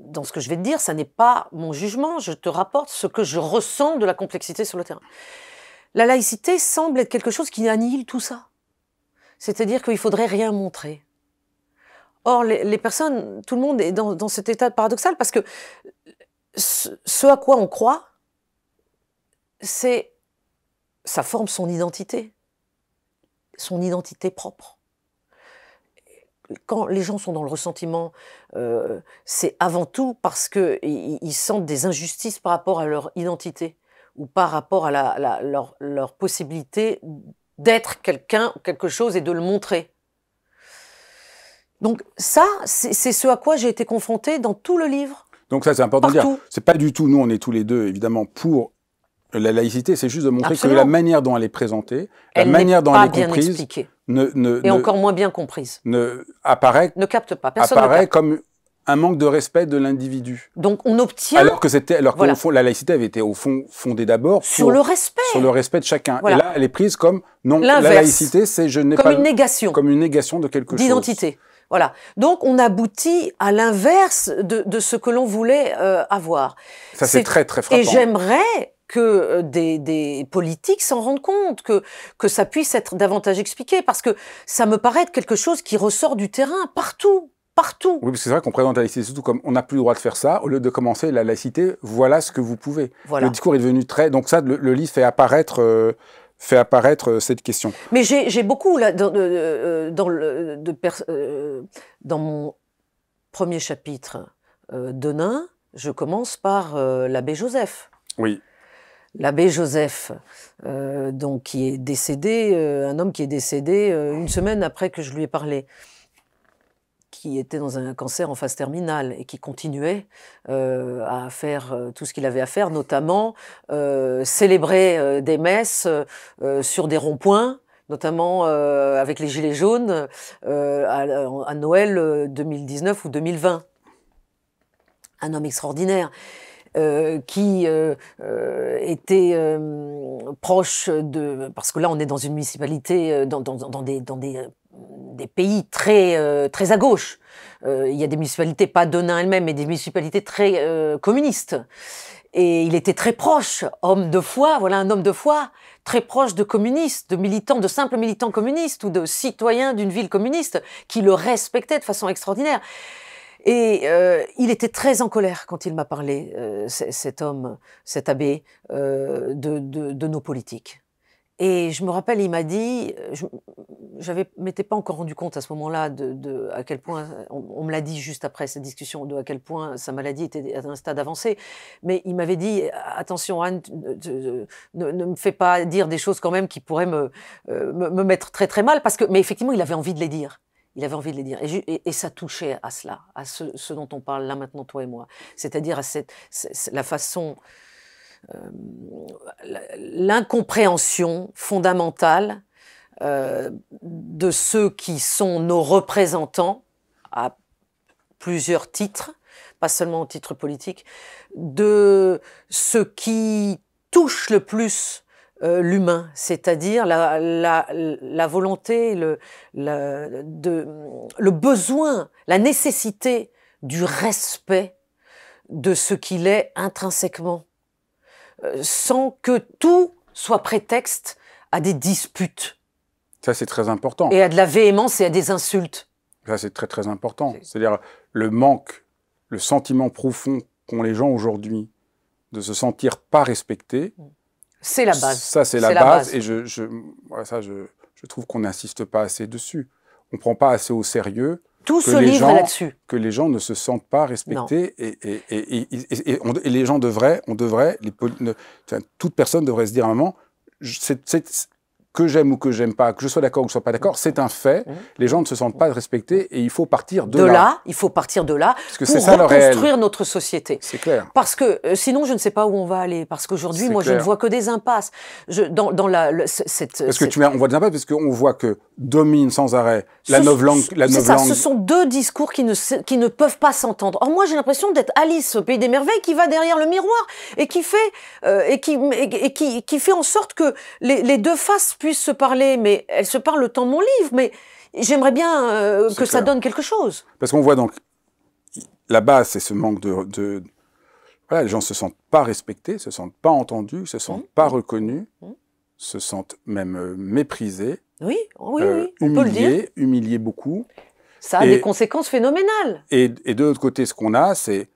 dans ce que je vais te dire, ça n'est pas mon jugement, je te rapporte ce que je ressens de la complexité sur le terrain. La laïcité semble être quelque chose qui annihile tout ça c'est-à-dire qu'il faudrait rien montrer. Or, les, personnes, tout le monde est dans, cet état paradoxal parce que ce, à quoi on croit, c'est ça forme son identité, son identité propre. Quand les gens sont dans le ressentiment, euh, c'est avant tout parce qu'ils sentent des injustices par rapport à leur identité ou par rapport à la, leur, leur, possibilité d'être quelqu'un ou quelque chose et de le montrer. Donc ça, c'est ce à quoi j'ai été confrontée dans tout le livre. Donc ça, c'est important de dire. C'est pas du tout, nous, on est tous les deux, évidemment, pour la laïcité, c'est juste de montrer que la manière dont elle est présentée, la manière dont elle est comprise, ne, ne, et encore moins bien comprise, ne apparaît, ne capte pas, personne apparaît ne comme un manque de respect de l'individu. Donc on obtient. Alors que c'était, alors la laïcité avait été au fond fondée d'abord sur le respect, sur le respect de chacun. Et là, elle est prise comme non. La laïcité, c'est je n'ai pas une négation, comme une négation de quelque chose. D'identité. Voilà. Donc on aboutit à l'inverse de, ce que l'on voulait euh, avoir. Ça c'est très très frappant. Et j'aimerais que euh, des, des politiques s'en rendent compte, que, que ça puisse être davantage expliqué, parce que ça me paraît être quelque chose qui ressort du terrain partout partout. Oui, c'est vrai qu'on présente la laïcité surtout comme on n'a plus le droit de faire ça. Au lieu de commencer la laïcité, voilà ce que vous pouvez. Le discours est devenu très. Donc, ça, le, livre fait apparaître. Euh, fait apparaître euh, cette question. Mais j'ai beaucoup là, dans, euh, le, dans mon premier chapitre de Nain, je commence par l'abbé Joseph. Oui. L'abbé Joseph, donc qui est décédé, un homme qui est décédé une semaine après que je lui ai parlé était dans un cancer en phase terminale et qui continuait euh, à faire euh, tout ce qu'il avait à faire, notamment euh, célébrer des messes sur des ronds-points notamment avec les Gilets jaunes à, Noël 2019 ou 2020. Un homme extraordinaire. qui était proche de... Parce que là, on est dans une municipalité, dans, des, dans des, des pays très, euh, très à gauche. Euh, il y a des municipalités, pas Denain elle-même, mais des municipalités très euh, communistes. Et il était très proche, homme de foi, voilà un homme de foi, très proche de communistes, de militants, de simples militants communistes ou de citoyens d'une ville communiste qui le respectaient de façon extraordinaire. Et il était très en colère quand il m'a parlé, cet homme, cet abbé, de nos politiques. Et je me rappelle, il m'a dit, euh, je ne m'étais pas encore rendu compte à ce moment-là de, de, à quel point, on, me l'a dit juste après cette discussion, de à quel point sa maladie était à un stade avancé, mais il m'avait dit, attention Anne, euh, ne, me fais pas dire des choses quand même qui pourraient euh, me, me, mettre très très mal, parce que, mais effectivement, il avait envie de les dire. Il avait envie de les dire. Et, et, ça touchait à cela, à ce, ce, dont on parle là maintenant, toi et moi. C'est-à-dire à cette, la façon euh, l'incompréhension fondamentale euh, de ceux qui sont nos représentants à plusieurs titres, pas seulement au titre politique, de ce qui touche le plus euh, l'humain, c'est-à-dire la, volonté, le, le besoin, la nécessité du respect de ce qu'il est intrinsèquement. Euh, sans que tout soit prétexte à des disputes. Ça, c'est très important. Et à de la véhémence et à des insultes. Ça, c'est très, très important. C'est-à-dire le manque, le sentiment profond qu'ont les gens aujourd'hui de se sentir pas respectés. C'est la base. Ça, c'est la, base. Et je, ça, je, je trouve qu'on n'insiste pas assez dessus. On ne prend pas assez au sérieux tout se livre là-dessus. Que les gens ne se sentent pas respectés et, et, les gens devraient, on devrait, les, toute personne devrait se dire à un moment, que j'aime ou que j'aime pas, que je sois d'accord ou que je sois pas d'accord, mm. c'est un fait. Mm. Les gens ne se sentent pas respectés et il faut partir de, de là. Il faut partir de là pour ça reconstruire notre société. C'est clair. Parce que euh, sinon, je ne sais pas où on va aller. Parce qu'aujourd'hui, moi, je ne vois que des impasses. Je, dans, la, cette, parce que tu, on voit des impasses parce qu'on voit que domine sans arrêt la nouvelle langue. ça, ce sont deux discours qui ne, qui ne peuvent pas s'entendre. Or, moi, j'ai l'impression d'être Alice au Pays des Merveilles qui va derrière le miroir et qui fait, euh, et qui, qui, fait en sorte que les, deux faces puissent se parler. Mais elles se parlent le temps de mon livre, mais j'aimerais bien euh, que ça donne quelque chose. Parce qu'on voit donc, là-bas c'est ce manque de, Voilà, les gens se sentent pas respectés, se sentent pas entendus, se sentent mmh. pas mmh. reconnus, mmh. se sentent même euh, méprisés oui, oui, euh, on peut le dire. Humilié beaucoup. Ça a des conséquences phénoménales. Et, de l'autre côté, ce qu'on a, c'est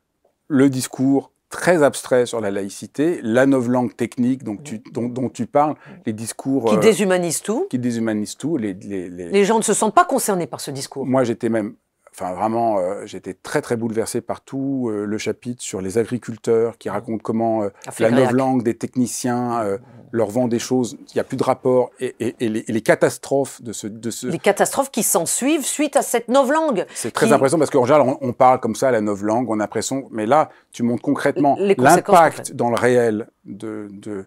le discours très abstrait sur la laïcité, la langue technique dont tu, dont, tu parles, les discours... Qui euh, déshumanisent tout. Qui déshumanisent tout. Les, gens ne se sentent pas concernés par ce discours. Moi, j'étais même enfin vraiment, euh, j'étais très très bouleversé par tout le chapitre sur les agriculteurs qui racontent comment la la langue des techniciens leur vend des choses, il n'y a plus de rapport, et, les, catastrophes de ce, de ce... Les catastrophes qui s'ensuivent suite à cette novlangue. C'est très impressionnant, parce qu'en général, on, parle comme ça, la novlangue, on a l'impression... Mais là, tu montres concrètement l'impact dans le réel de, de,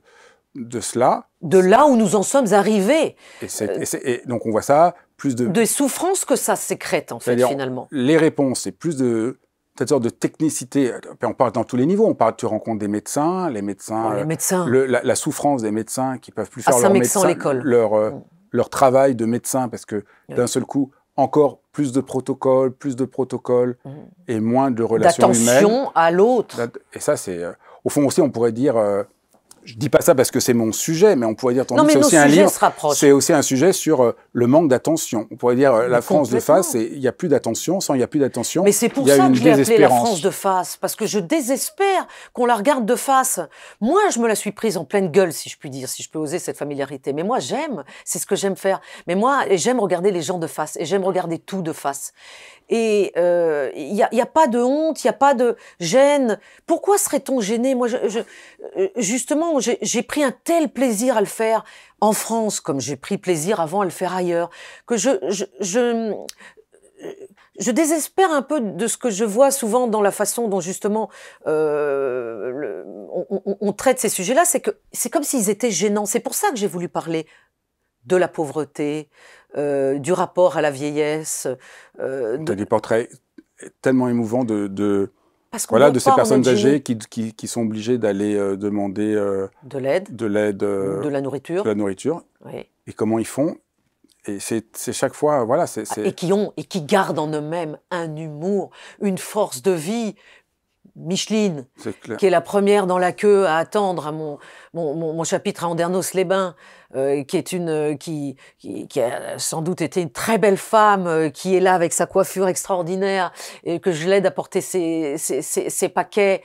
de cela. De là où nous en sommes arrivés. Et, et donc on voit ça, plus de... Des souffrances que ça sécrète, en fait, finalement. Les réponses, c'est plus de cette sorte de technicité. Euh, on parle dans tous les niveaux. On parle, tu rencontres des médecins, les médecins, oh, euh, la, souffrance des médecins qui peuvent plus ah, faire leur, euh, mm. leur, travail de médecin parce que d'un seul coup, encore plus de protocoles, plus de protocoles mm. et moins de relations humaines. D'attention à l'autre. Et ça, c'est. au fond aussi, on pourrait dire, je dis pas ça parce que c'est mon sujet, mais on pourrait dire, c'est aussi un livre, c'est aussi un sujet sur euh, le manque d'attention. On pourrait dire euh, la France de face, il n'y a plus d'attention, sans il n'y a plus d'attention. Mais c'est pour ça que je l'ai la France de face, parce que je désespère qu'on la regarde de face. Moi, je me la suis prise en pleine gueule, si je puis dire, si je peux oser cette familiarité. Mais moi, j'aime, c'est ce que j'aime faire. Mais moi, j'aime regarder les gens de face, et j'aime regarder tout de face. Et il euh, n'y a, a, pas de honte, il n'y a pas de gêne. Pourquoi serait-on gêné Moi, euh, justement, j'ai pris un tel plaisir à le faire en France, comme j'ai pris plaisir avant à le faire ailleurs, que je, désespère un peu de ce que je vois souvent dans la façon dont justement euh, on, on, traite ces sujets-là, c'est que c'est comme s'ils étaient gênants. C'est pour ça que j'ai voulu parler de la pauvreté, euh, du rapport à la vieillesse. Euh, de... des portraits tellement émouvants de, voilà, de ces personnes âgées qui, sont obligées d'aller euh, demander euh, de l'aide, de, l'aide de la nourriture. la nourriture. Et comment ils font et c'est chaque fois, voilà, ah, c'est... Et qui ont, et qui gardent en eux-mêmes un humour, une force de vie, Micheline, qui est la première dans la queue à attendre à mon, mon, chapitre à Andernos-les-Bains, euh, qui est une euh, qui, qui, a sans doute été une très belle femme, euh, qui est là avec sa coiffure extraordinaire, et que je l'aide à porter ses, paquets,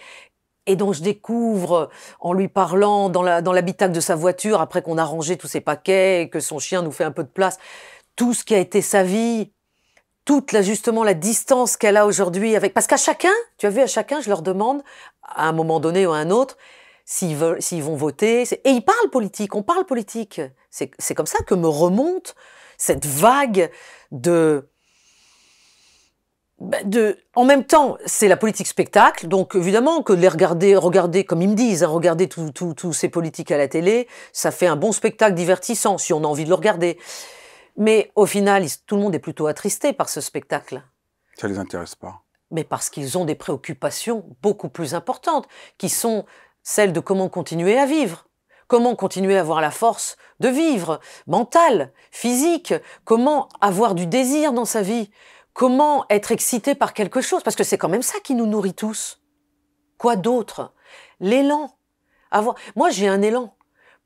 et dont je découvre, en lui parlant dans l'habitacle de sa voiture, après qu'on a rangé tous ses paquets, et que son chien nous fait un peu de place, tout ce qui a été sa vie, toute la, justement la distance qu'elle a aujourd'hui avec parce qu'à chacun, tu as vu à chacun, je leur demande à un moment donné ou à un autre s'ils s'ils vont voter et ils parlent politique, on parle politique. C'est comme ça que me remonte cette vague de bah, de, en même temps, c'est la politique spectacle, donc évidemment que les regarder, regarder comme ils me disent, hein, regarder tous ces politiques à la télé, ça fait un bon spectacle divertissant si on a envie de le regarder. Mais au final, tout le monde est plutôt attristé par ce spectacle. Ça les intéresse pas. Mais parce qu'ils ont des préoccupations beaucoup plus importantes, qui sont celles de comment continuer à vivre. Comment continuer à avoir la force de vivre, mentale, physique, comment avoir du désir dans sa vie, comment être excité par quelque chose, parce que c'est quand même ça qui nous nourrit tous. Quoi d'autre L'élan. Avoir... Moi, j'ai un élan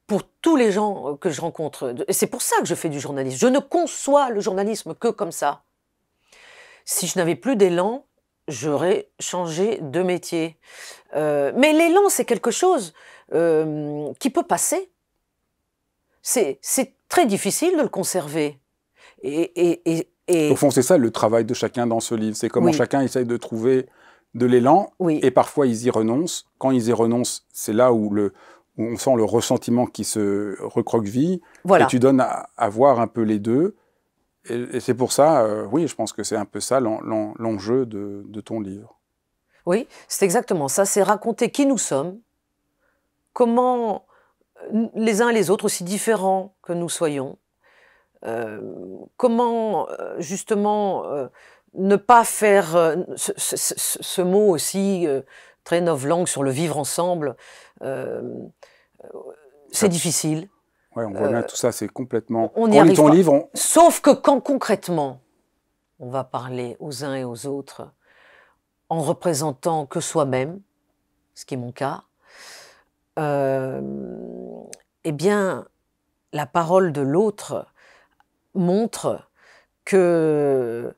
pour tous les gens euh, que je rencontre. C'est pour ça que je fais du journalisme. Je ne conçois le journalisme que comme ça. Si je n'avais plus d'élan, j'aurais changé de métier. Euh, mais l'élan, c'est quelque chose euh, qui peut passer. C'est très difficile de le conserver. Et, Au fond, c'est ça le travail de chacun dans ce livre. C'est comment chacun essaye de trouver de l'élan. Et parfois, ils y renoncent. Quand ils y renoncent, c'est là où le, on sent le ressentiment qui se recroqueville. Voilà. Et tu donnes à, voir un peu les deux. Et, c'est pour ça, euh, oui, je pense que c'est un peu ça l'enjeu de, ton livre. Oui, c'est exactement ça. C'est raconter qui nous sommes, comment euh, les uns et les autres, aussi différents que nous soyons, euh, comment justement ne pas faire ce, ce, mot aussi très novlangue sur le vivre ensemble, euh, c'est difficile. Oui, on voit bien euh, tout ça, c'est complètement. On y ton livre. Sauf que quand concrètement, on va parler aux uns et aux autres en représentant que soi-même, ce qui est mon cas, euh, eh bien, la parole de l'autre montre que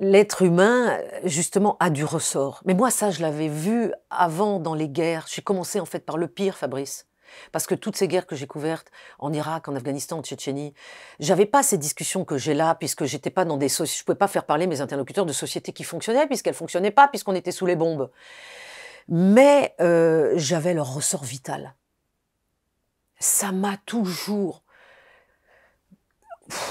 l'être humain, justement, a du ressort. Mais moi, ça, je l'avais vu avant dans les guerres. J'ai commencé, en fait, par le pire, Fabrice. Parce que toutes ces guerres que j'ai couvertes en Irak, en Afghanistan, en Tchétchénie, j'avais pas ces discussions que j'ai là, puisque j'étais pas dans des je pouvais pas faire parler mes interlocuteurs de sociétés qui fonctionnaient, puisqu'elles fonctionnaient pas, puisqu'on était sous les bombes. Mais euh, j'avais leur ressort vital. Ça m'a toujours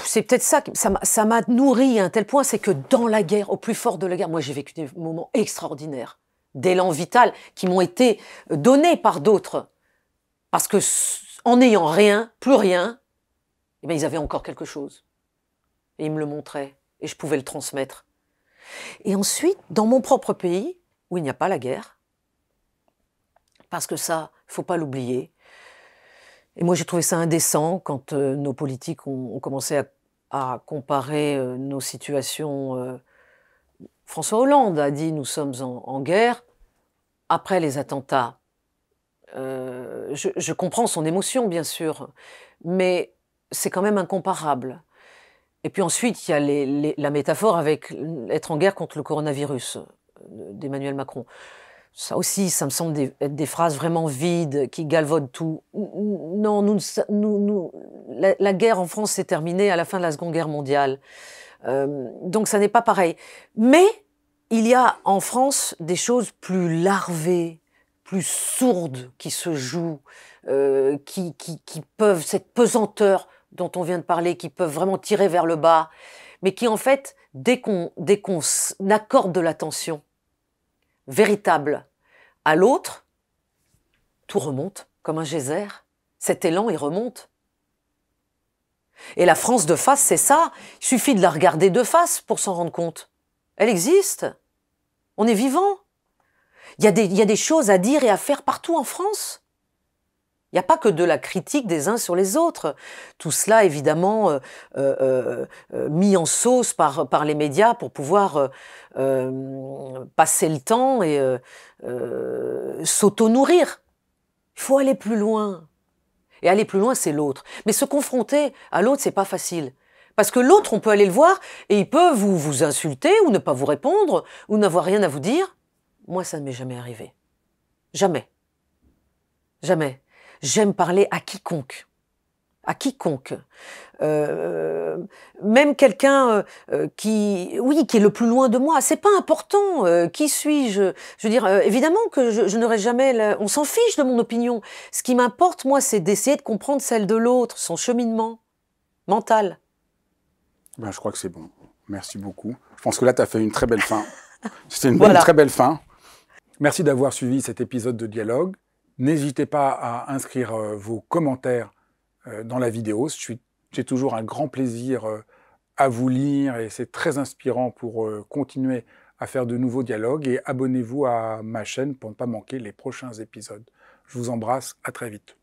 c'est peut-être ça, ça m'a nourri à un tel point, c'est que dans la guerre, au plus fort de la guerre, moi j'ai vécu des moments extraordinaires, d'élan vital, qui m'ont été donnés par d'autres. Parce que en n'ayant rien, plus rien, eh bien, ils avaient encore quelque chose. Et ils me le montraient, et je pouvais le transmettre. Et ensuite, dans mon propre pays, où il n'y a pas la guerre, parce que ça, faut pas l'oublier, et moi, j'ai trouvé ça indécent quand euh, nos politiques ont, commencé à, comparer euh, nos situations. Euh, François Hollande a dit nous sommes en, guerre après les attentats. Je, comprends son émotion, bien sûr, mais c'est quand même incomparable. Et puis ensuite, il y a la métaphore avec être en guerre contre le coronavirus d'Emmanuel Macron ça aussi, ça me semble des, être des phrases vraiment vides qui galvaudent tout. Non, nous, nous, la, guerre en France s'est terminée à la fin de la Seconde Guerre mondiale. Euh, donc ça n'est pas pareil. Mais il y a en France des choses plus larvées, plus sourdes qui se jouent, euh, qui, qui, qui, peuvent, cette pesanteur dont on vient de parler, qui peuvent vraiment tirer vers le bas, mais qui en fait, dès qu'on qu accorde de l'attention, véritable à l'autre, tout remonte comme un geyser. Cet élan, il remonte. Et la France de face, c'est ça. Il suffit de la regarder de face pour s'en rendre compte. Elle existe. On est vivant. Il y, a des, il y a des choses à dire et à faire partout en France. Il n'y a pas que de la critique des uns sur les autres. Tout cela, évidemment, euh, euh, euh, mis en sauce par, les médias pour pouvoir passer le temps et s'auto-nourrir. Il faut aller plus loin. Et aller plus loin, c'est l'autre. Mais se confronter à l'autre, c'est pas facile. Parce que l'autre, on peut aller le voir et il peut vous, vous insulter ou ne pas vous répondre ou n'avoir rien à vous dire. Moi, ça ne m'est jamais arrivé. Jamais. Jamais j'aime parler à quiconque. À quiconque. Euh, euh, même quelqu'un euh, qui, oui, qui est le plus loin de moi, c'est pas important. qui suis-je Je veux dire, évidemment que je, je n'aurai jamais. On s'en fiche de mon opinion. Ce qui m'importe, moi, c'est d'essayer de comprendre celle de l'autre, son cheminement mental. Ben, je crois que c'est bon. Merci beaucoup. Je pense que là, tu as fait une très belle fin. *laughs* C'était une très belle fin. Merci d'avoir suivi cet épisode de Dialogue. N'hésitez pas à inscrire euh, vos commentaires euh, dans la vidéo. J'ai toujours un grand plaisir euh, à vous lire et c'est très inspirant pour continuer à faire de nouveaux dialogues. Et abonnez-vous à ma chaîne pour ne pas manquer les prochains épisodes. Je vous embrasse, à très vite.